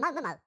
マウマ